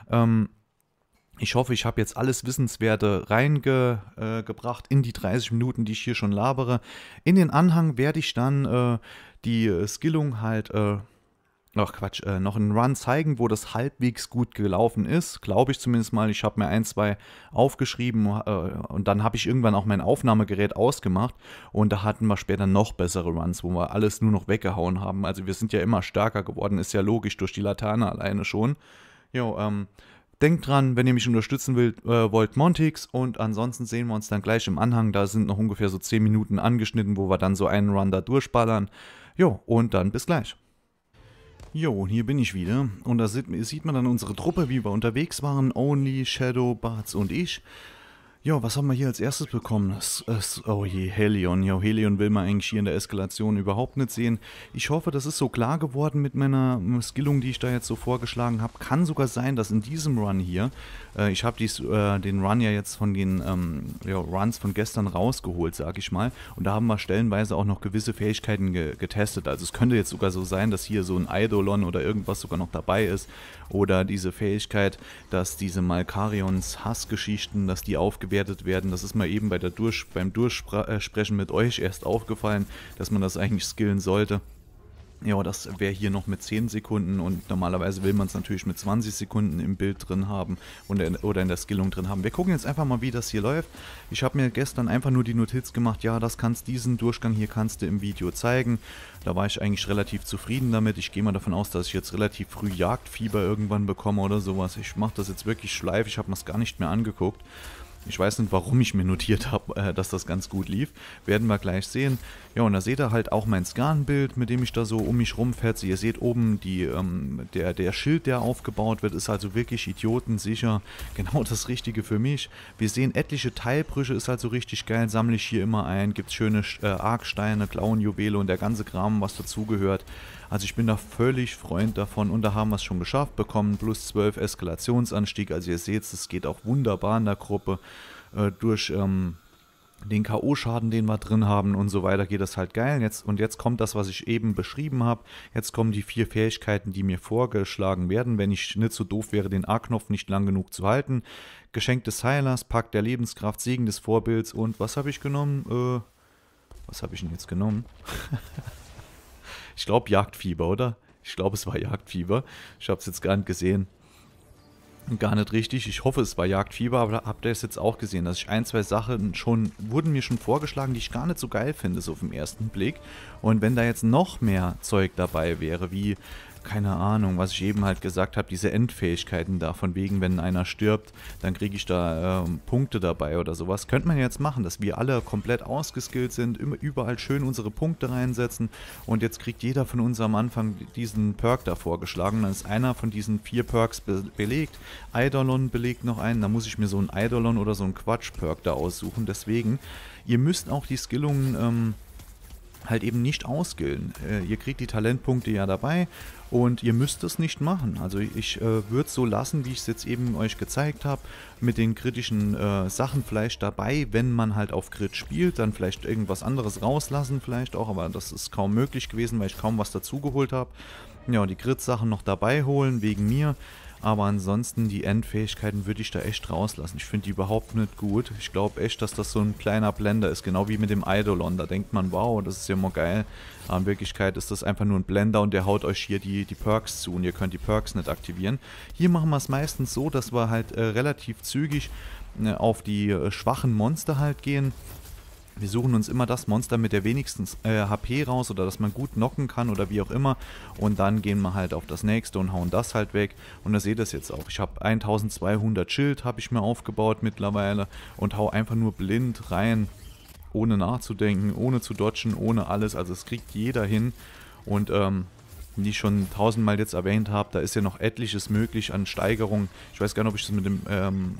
Ähm, ich hoffe, ich habe jetzt alles Wissenswerte reingebracht äh, in die 30 Minuten, die ich hier schon labere. In den Anhang werde ich dann äh, die äh, Skillung halt, äh, ach Quatsch, äh, noch einen Run zeigen, wo das halbwegs gut gelaufen ist. Glaube ich zumindest mal. Ich habe mir ein, zwei aufgeschrieben äh, und dann habe ich irgendwann auch mein Aufnahmegerät ausgemacht und da hatten wir später noch bessere Runs, wo wir alles nur noch weggehauen haben. Also wir sind ja immer stärker geworden, ist ja logisch durch die Laterne alleine schon. Jo, ähm, Denkt dran, wenn ihr mich unterstützen wollt, äh, wollt Montix und ansonsten sehen wir uns dann gleich im Anhang. Da sind noch ungefähr so 10 Minuten angeschnitten, wo wir dann so einen Run da durchballern. Jo, und dann bis gleich. Jo, und hier bin ich wieder. Und da sieht, sieht man dann unsere Truppe, wie wir unterwegs waren. Only, Shadow, Barts und ich. Jo, was haben wir hier als erstes bekommen? Das, das, oh je, Helion. Jo, Helion will man eigentlich hier in der Eskalation überhaupt nicht sehen. Ich hoffe, das ist so klar geworden mit meiner Skillung, die ich da jetzt so vorgeschlagen habe. Kann sogar sein, dass in diesem Run hier, äh, ich habe äh, den Run ja jetzt von den ähm, ja, Runs von gestern rausgeholt, sag ich mal. Und da haben wir stellenweise auch noch gewisse Fähigkeiten ge getestet. Also es könnte jetzt sogar so sein, dass hier so ein Eidolon oder irgendwas sogar noch dabei ist. Oder diese Fähigkeit, dass diese Malkarions Hassgeschichten, dass die aufgewiesen abgewertet werden. Das ist mal eben bei der Durch beim Durchsprechen äh, mit euch erst aufgefallen, dass man das eigentlich skillen sollte. Ja, das wäre hier noch mit 10 Sekunden und normalerweise will man es natürlich mit 20 Sekunden im Bild drin haben und in, oder in der Skillung drin haben. Wir gucken jetzt einfach mal, wie das hier läuft. Ich habe mir gestern einfach nur die Notiz gemacht, ja, das kannst diesen Durchgang hier kannst du im Video zeigen. Da war ich eigentlich relativ zufrieden damit. Ich gehe mal davon aus, dass ich jetzt relativ früh Jagdfieber irgendwann bekomme oder sowas. Ich mache das jetzt wirklich schleif, ich habe mir es gar nicht mehr angeguckt. Ich weiß nicht, warum ich mir notiert habe, äh, dass das ganz gut lief. Werden wir gleich sehen. Ja, und da seht ihr halt auch mein Scan-Bild, mit dem ich da so um mich rumfetze. Ihr seht oben, die, ähm, der, der Schild, der aufgebaut wird, ist also wirklich idiotensicher. Genau das Richtige für mich. Wir sehen etliche Teilbrüche, ist halt so richtig geil. Sammle ich hier immer ein. Gibt schöne äh, Arksteine, Klauenjuwele und der ganze Kram, was dazugehört. Also ich bin da völlig Freund davon und da haben wir es schon geschafft bekommen. Plus 12 Eskalationsanstieg. Also ihr seht es, geht auch wunderbar in der Gruppe. Äh, durch ähm, den K.O.-Schaden, den wir drin haben und so weiter, geht das halt geil. Jetzt, und jetzt kommt das, was ich eben beschrieben habe. Jetzt kommen die vier Fähigkeiten, die mir vorgeschlagen werden, wenn ich nicht so doof wäre, den A-Knopf nicht lang genug zu halten. Geschenk des Heilers, Pakt der Lebenskraft, Segen des Vorbilds und was habe ich genommen? Äh, was habe ich denn jetzt genommen? Ich glaube Jagdfieber, oder? Ich glaube, es war Jagdfieber. Ich habe es jetzt gar nicht gesehen. Gar nicht richtig. Ich hoffe, es war Jagdfieber, aber habt ihr es jetzt auch gesehen, dass also ich ein, zwei Sachen schon, wurden mir schon vorgeschlagen, die ich gar nicht so geil finde, so auf den ersten Blick. Und wenn da jetzt noch mehr Zeug dabei wäre, wie keine Ahnung, was ich eben halt gesagt habe, diese Endfähigkeiten da, von wegen, wenn einer stirbt, dann kriege ich da äh, Punkte dabei oder sowas. Könnte man jetzt machen, dass wir alle komplett ausgeskillt sind, überall schön unsere Punkte reinsetzen und jetzt kriegt jeder von uns am Anfang diesen Perk da vorgeschlagen. Dann ist einer von diesen vier Perks be belegt. Eidolon belegt noch einen, da muss ich mir so einen Eidolon oder so einen Quatsch-Perk da aussuchen. Deswegen, ihr müsst auch die Skillungen... Ähm, halt eben nicht ausskillen. Äh, ihr kriegt die Talentpunkte ja dabei und ihr müsst es nicht machen. Also ich äh, würde es so lassen, wie ich es jetzt eben euch gezeigt habe, mit den kritischen äh, Sachen vielleicht dabei, wenn man halt auf Grid spielt, dann vielleicht irgendwas anderes rauslassen vielleicht auch, aber das ist kaum möglich gewesen, weil ich kaum was dazugeholt habe. Ja, die Grid-Sachen noch dabei holen, wegen mir. Aber ansonsten, die Endfähigkeiten würde ich da echt rauslassen. Ich finde die überhaupt nicht gut. Ich glaube echt, dass das so ein kleiner Blender ist. Genau wie mit dem Eidolon. Da denkt man, wow, das ist ja immer geil. Aber in Wirklichkeit ist das einfach nur ein Blender und der haut euch hier die, die Perks zu und ihr könnt die Perks nicht aktivieren. Hier machen wir es meistens so, dass wir halt äh, relativ zügig äh, auf die äh, schwachen Monster halt gehen wir suchen uns immer das Monster mit der wenigsten äh, HP raus oder dass man gut knocken kann oder wie auch immer und dann gehen wir halt auf das nächste und hauen das halt weg und da seht ihr es jetzt auch. Ich habe 1200 Schild habe ich mir aufgebaut mittlerweile und hau einfach nur blind rein, ohne nachzudenken, ohne zu dodgen, ohne alles, also es kriegt jeder hin und ähm, wie ich schon tausendmal jetzt erwähnt habe, da ist ja noch etliches möglich an Steigerung. Ich weiß gar nicht, ob ich das mit dem ähm,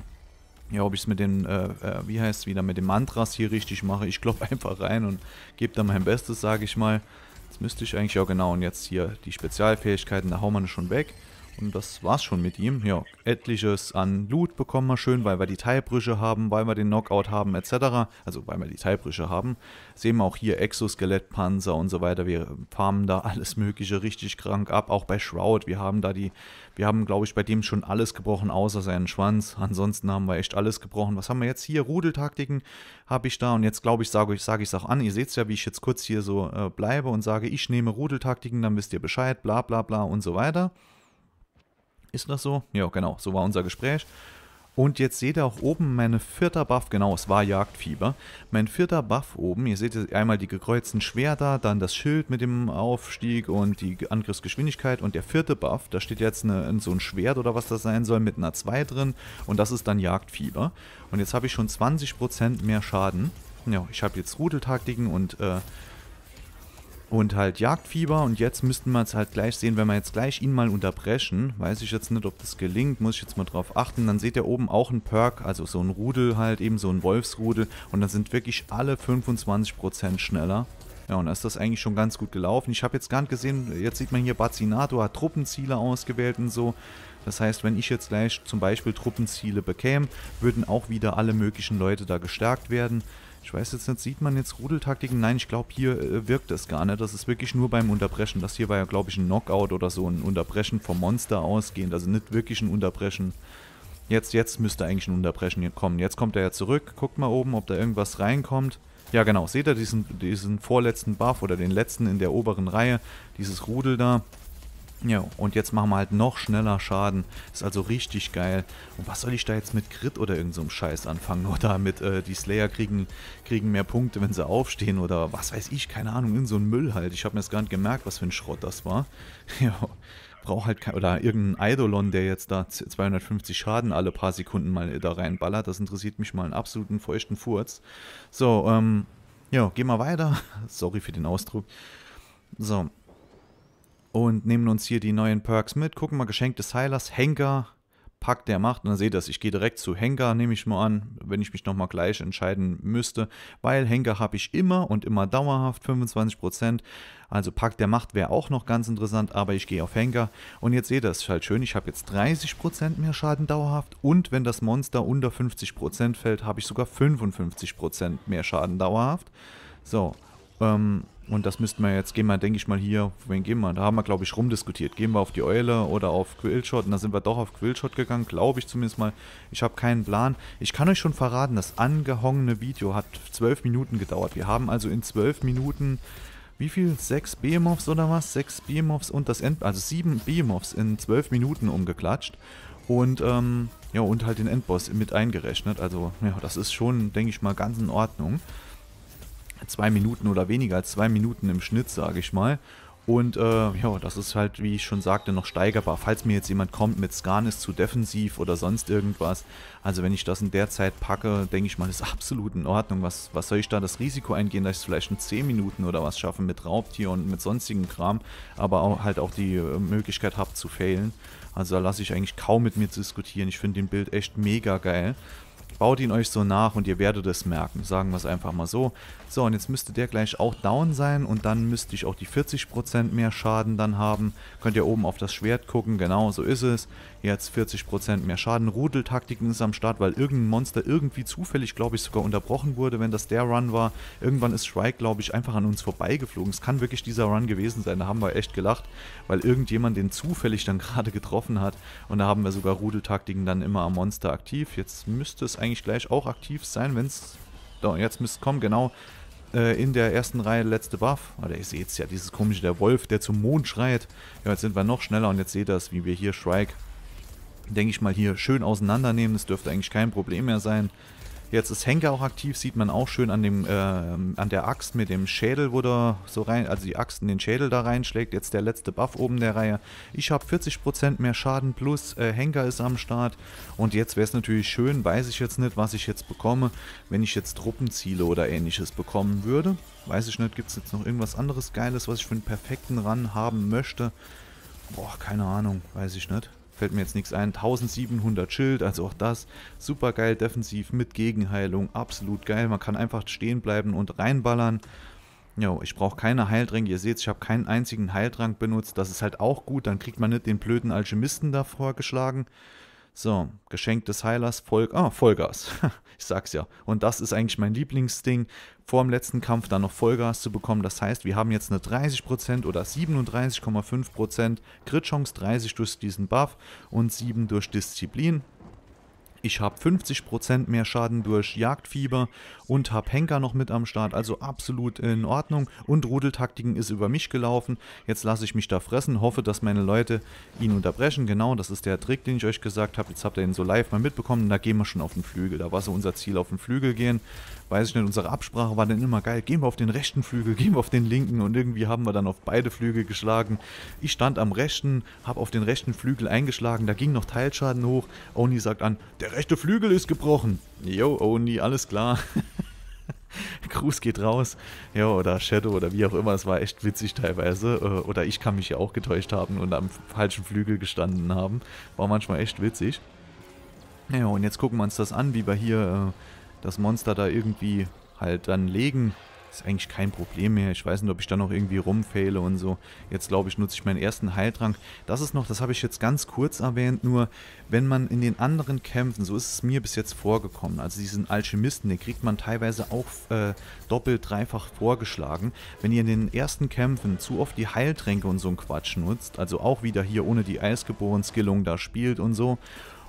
ja, ob ich es mit den, äh, äh, wie heißt es wieder, mit den Mantras hier richtig mache. Ich klopfe einfach rein und gebe da mein Bestes, sage ich mal. Jetzt müsste ich eigentlich, auch genau, und jetzt hier die Spezialfähigkeiten, da hauen wir schon weg. Und das war's schon mit ihm. Ja, etliches an Loot bekommen wir schön, weil wir die Teilbrüche haben, weil wir den Knockout haben, etc. Also, weil wir die Teilbrüche haben. Sehen wir auch hier Exoskelettpanzer und so weiter. Wir farmen da alles Mögliche richtig krank ab. Auch bei Shroud. Wir haben da die, wir haben, glaube ich, bei dem schon alles gebrochen, außer seinen Schwanz. Ansonsten haben wir echt alles gebrochen. Was haben wir jetzt hier? Rudeltaktiken habe ich da. Und jetzt, glaube ich, sage ich es sag auch an. Ihr seht es ja, wie ich jetzt kurz hier so äh, bleibe und sage, ich nehme Rudeltaktiken, dann wisst ihr Bescheid, bla bla bla und so weiter. Ist das so? Ja, genau, so war unser Gespräch. Und jetzt seht ihr auch oben meine vierter Buff, genau, es war Jagdfieber. Mein vierter Buff oben, ihr seht einmal die gekreuzten Schwerter, dann das Schild mit dem Aufstieg und die Angriffsgeschwindigkeit. Und der vierte Buff, da steht jetzt eine, so ein Schwert oder was das sein soll mit einer 2 drin. Und das ist dann Jagdfieber. Und jetzt habe ich schon 20% mehr Schaden. Ja, ich habe jetzt Rudeltaktiken und äh, und halt Jagdfieber. Und jetzt müssten wir es halt gleich sehen, wenn wir jetzt gleich ihn mal unterbrechen. Weiß ich jetzt nicht, ob das gelingt, muss ich jetzt mal drauf achten. Dann seht ihr oben auch einen Perk, also so ein Rudel halt, eben so ein Wolfsrudel. Und dann sind wirklich alle 25% schneller. Ja, und da ist das eigentlich schon ganz gut gelaufen. Ich habe jetzt gar nicht gesehen, jetzt sieht man hier, Bazzinato hat Truppenziele ausgewählt und so. Das heißt, wenn ich jetzt gleich zum Beispiel Truppenziele bekäme, würden auch wieder alle möglichen Leute da gestärkt werden. Ich weiß jetzt nicht, sieht man jetzt Rudeltaktiken? Nein, ich glaube, hier äh, wirkt es gar nicht. Das ist wirklich nur beim Unterbrechen. Das hier war ja, glaube ich, ein Knockout oder so. Ein Unterbrechen vom Monster ausgehend. Also nicht wirklich ein Unterbrechen. Jetzt, jetzt müsste eigentlich ein Unterbrechen hier kommen. Jetzt kommt er ja zurück. Guckt mal oben, ob da irgendwas reinkommt. Ja, genau. Seht ihr diesen, diesen vorletzten Buff oder den letzten in der oberen Reihe? Dieses Rudel da. Ja, und jetzt machen wir halt noch schneller Schaden. Ist also richtig geil. Und was soll ich da jetzt mit Crit oder irgendeinem so Scheiß anfangen? Oder mit, äh, die Slayer kriegen, kriegen mehr Punkte, wenn sie aufstehen oder was weiß ich, keine Ahnung, in so ein Müll halt. Ich habe mir das gar nicht gemerkt, was für ein Schrott das war. ja, braucht halt kein, oder irgendein Eidolon, der jetzt da 250 Schaden alle paar Sekunden mal da reinballert. Das interessiert mich mal einen absoluten feuchten Furz. So, ähm, ja, geh mal weiter. Sorry für den Ausdruck. So, und nehmen uns hier die neuen Perks mit. Gucken mal, Geschenk des Heilers, Henker, Pack der Macht. Und dann seht ihr das, ich gehe direkt zu Henker, nehme ich mal an, wenn ich mich nochmal gleich entscheiden müsste. Weil Henker habe ich immer und immer dauerhaft, 25%. Also Pack der Macht wäre auch noch ganz interessant, aber ich gehe auf Henker. Und jetzt seht ihr, das ist halt schön, ich habe jetzt 30% mehr Schaden dauerhaft. Und wenn das Monster unter 50% fällt, habe ich sogar 55% mehr Schaden dauerhaft. So, ähm und das müssten wir jetzt, gehen wir, denke ich mal, hier, wohin gehen wir? Da haben wir, glaube ich, rumdiskutiert. Gehen wir auf die Eule oder auf Quillshot? Und da sind wir doch auf Quillshot gegangen, glaube ich zumindest mal. Ich habe keinen Plan. Ich kann euch schon verraten, das angehongene Video hat zwölf Minuten gedauert. Wir haben also in zwölf Minuten, wie viel? Sechs Behemoths oder was? Sechs Behemoths und das End... Also sieben Behemoths in zwölf Minuten umgeklatscht. Und, ähm, ja, und halt den Endboss mit eingerechnet. Also, ja, das ist schon, denke ich mal, ganz in Ordnung zwei Minuten oder weniger als zwei Minuten im Schnitt, sage ich mal. Und äh, ja, das ist halt, wie ich schon sagte, noch steigerbar. Falls mir jetzt jemand kommt mit Scan ist zu defensiv oder sonst irgendwas. Also wenn ich das in der Zeit packe, denke ich mal, ist absolut in Ordnung. Was, was soll ich da das Risiko eingehen, dass ich es vielleicht in 10 Minuten oder was schaffe mit Raubtier und mit sonstigem Kram, aber auch, halt auch die äh, Möglichkeit habe zu failen. Also da lasse ich eigentlich kaum mit mir diskutieren. Ich finde den Bild echt mega geil. Baut ihn euch so nach und ihr werdet es merken. Sagen wir es einfach mal so. So, und jetzt müsste der gleich auch down sein und dann müsste ich auch die 40% mehr Schaden dann haben. Könnt ihr oben auf das Schwert gucken, genau so ist es. Jetzt 40% mehr Schaden. Rudeltaktiken ist am Start, weil irgendein Monster irgendwie zufällig, glaube ich, sogar unterbrochen wurde, wenn das der Run war. Irgendwann ist Shrike, glaube ich, einfach an uns vorbeigeflogen. Es kann wirklich dieser Run gewesen sein, da haben wir echt gelacht, weil irgendjemand den zufällig dann gerade getroffen hat. Und da haben wir sogar Rudeltaktiken dann immer am Monster aktiv. Jetzt müsste es eigentlich gleich auch aktiv sein, wenn es... Da, jetzt müsste es kommen, genau. Äh, in der ersten Reihe letzte Buff. Oder ihr seht es ja, dieses komische, der Wolf, der zum Mond schreit. Ja, jetzt sind wir noch schneller und jetzt seht ihr das, wie wir hier Shrike, denke ich mal, hier schön auseinandernehmen. Das dürfte eigentlich kein Problem mehr sein. Jetzt ist Henker auch aktiv, sieht man auch schön an, dem, äh, an der Axt mit dem Schädel, wo der so rein, also die Axt in den Schädel da reinschlägt. Jetzt der letzte Buff oben der Reihe. Ich habe 40% mehr Schaden plus äh, Henker ist am Start. Und jetzt wäre es natürlich schön, weiß ich jetzt nicht, was ich jetzt bekomme, wenn ich jetzt Truppenziele oder ähnliches bekommen würde. Weiß ich nicht, gibt es jetzt noch irgendwas anderes Geiles, was ich für einen perfekten Run haben möchte? Boah, keine Ahnung, weiß ich nicht fällt mir jetzt nichts ein. 1700 Schild, also auch das. Super geil, defensiv mit Gegenheilung, absolut geil. Man kann einfach stehen bleiben und reinballern. Jo, ich brauche keine Heiltränke. Ihr seht, ich habe keinen einzigen Heiltrank benutzt. Das ist halt auch gut. Dann kriegt man nicht den blöden Alchemisten davor geschlagen. So, Geschenk des Heilers, Volk, ah, Vollgas. ich sag's ja. Und das ist eigentlich mein Lieblingsding, vor dem letzten Kampf dann noch Vollgas zu bekommen. Das heißt, wir haben jetzt eine 30% oder 37,5% Crit-Chance, 30 durch diesen Buff und 7 durch Disziplin. Ich habe 50% mehr Schaden durch Jagdfieber und habe Henker noch mit am Start, also absolut in Ordnung. Und Rudeltaktiken ist über mich gelaufen. Jetzt lasse ich mich da fressen, hoffe, dass meine Leute ihn unterbrechen. Genau, das ist der Trick, den ich euch gesagt habe. Jetzt habt ihr ihn so live mal mitbekommen. Da gehen wir schon auf den Flügel. Da war so unser Ziel, auf den Flügel gehen weiß ich nicht, unsere Absprache war dann immer geil, gehen wir auf den rechten Flügel, gehen wir auf den linken und irgendwie haben wir dann auf beide Flügel geschlagen. Ich stand am rechten, habe auf den rechten Flügel eingeschlagen, da ging noch Teilschaden hoch. Oni sagt an, der rechte Flügel ist gebrochen. Yo, Oni, alles klar. Gruß geht raus. Ja, oder Shadow oder wie auch immer. Es war echt witzig teilweise. Äh, oder ich kann mich ja auch getäuscht haben und am falschen Flügel gestanden haben. War manchmal echt witzig. Ja, und jetzt gucken wir uns das an, wie wir hier äh, das Monster da irgendwie halt dann legen. Ist eigentlich kein Problem mehr. Ich weiß nicht, ob ich da noch irgendwie rumfehle und so. Jetzt glaube ich, nutze ich meinen ersten Heiltrank. Das ist noch, das habe ich jetzt ganz kurz erwähnt, nur wenn man in den anderen Kämpfen, so ist es mir bis jetzt vorgekommen, also diesen Alchemisten, den kriegt man teilweise auch äh, doppelt, dreifach vorgeschlagen. Wenn ihr in den ersten Kämpfen zu oft die Heiltränke und so ein Quatsch nutzt, also auch wieder hier ohne die Eisgeboren-Skillung da spielt und so,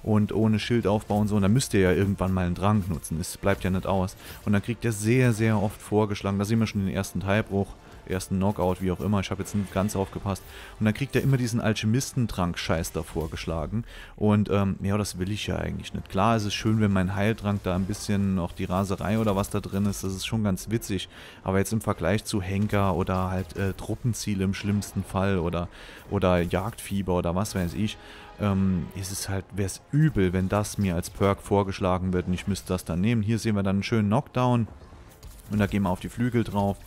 und ohne Schildaufbau und so. Und dann müsst ihr ja irgendwann mal einen Drang nutzen. Es bleibt ja nicht aus. Und dann kriegt ihr sehr, sehr oft vorgeschlagen. Da sehen wir schon den ersten Teilbruch, ersten Knockout, wie auch immer. Ich habe jetzt nicht ganz aufgepasst. Und dann kriegt er immer diesen Alchemistentrank-Scheiß da vorgeschlagen. Und ähm, ja, das will ich ja eigentlich nicht. Klar, es ist schön, wenn mein Heiltrank da ein bisschen auch die Raserei oder was da drin ist. Das ist schon ganz witzig. Aber jetzt im Vergleich zu Henker oder halt äh, Truppenziele im schlimmsten Fall oder, oder Jagdfieber oder was weiß ich ähm, ist es halt, wäre es übel, wenn das mir als Perk vorgeschlagen wird und ich müsste das dann nehmen. Hier sehen wir dann einen schönen Knockdown und da gehen wir auf die Flügel drauf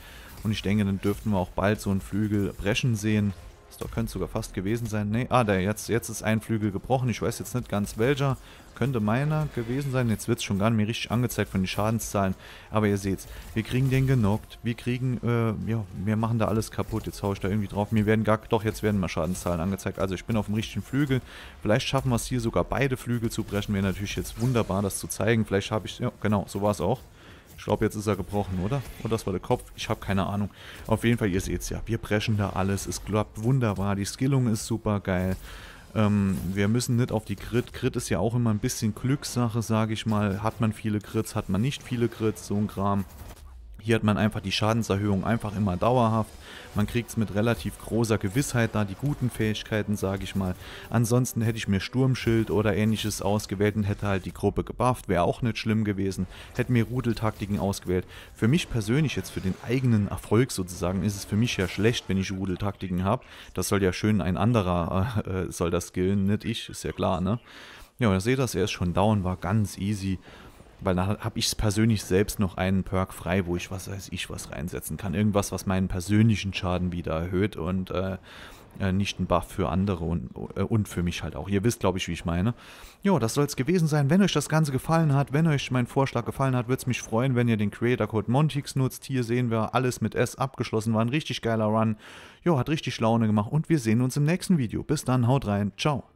und ich denke, dann dürften wir auch bald so einen Flügel brechen sehen. Das doch könnte sogar fast gewesen sein. Nee, ah, der jetzt, jetzt ist ein Flügel gebrochen. Ich weiß jetzt nicht ganz welcher. Könnte meiner gewesen sein. Jetzt wird es schon gar nicht mehr richtig angezeigt von den Schadenszahlen. Aber ihr seht's, wir kriegen den genockt. Wir kriegen, äh, ja, wir machen da alles kaputt. Jetzt haue ich da irgendwie drauf. Mir werden gar, doch, jetzt werden mal Schadenszahlen angezeigt. Also ich bin auf dem richtigen Flügel. Vielleicht schaffen wir es hier sogar beide Flügel zu brechen. Wäre natürlich jetzt wunderbar, das zu zeigen. Vielleicht habe ich, ja, genau, so war es auch. Ich glaube, jetzt ist er gebrochen, oder? Und das war der Kopf. Ich habe keine Ahnung. Auf jeden Fall, ihr seht es ja. Wir brechen da alles. Es klappt wunderbar. Die Skillung ist super geil. Ähm, wir müssen nicht auf die Crit. Crit ist ja auch immer ein bisschen Glückssache, sage ich mal. Hat man viele Crits, hat man nicht viele Crits, so ein Kram. Hier hat man einfach die Schadenserhöhung einfach immer dauerhaft. Man kriegt es mit relativ großer Gewissheit da, die guten Fähigkeiten, sage ich mal. Ansonsten hätte ich mir Sturmschild oder ähnliches ausgewählt und hätte halt die Gruppe gebufft, wäre auch nicht schlimm gewesen. Hätte mir Rudeltaktiken ausgewählt. Für mich persönlich jetzt, für den eigenen Erfolg sozusagen, ist es für mich ja schlecht, wenn ich Rudeltaktiken habe. Das soll ja schön ein anderer, äh, soll das skillen, nicht ich, ist ja klar, ne? Ja, ihr seht das, er ist schon down, war ganz easy. Weil dann habe ich persönlich selbst noch einen Perk frei, wo ich was weiß ich was reinsetzen kann. Irgendwas, was meinen persönlichen Schaden wieder erhöht und äh, äh nicht ein Buff für andere und, äh, und für mich halt auch. Ihr wisst, glaube ich, wie ich meine. Ja, das soll es gewesen sein. Wenn euch das Ganze gefallen hat, wenn euch mein Vorschlag gefallen hat, würde es mich freuen, wenn ihr den Creator-Code Montix nutzt. Hier sehen wir alles mit S abgeschlossen. War ein richtig geiler Run. Ja, hat richtig Laune gemacht und wir sehen uns im nächsten Video. Bis dann, haut rein. Ciao.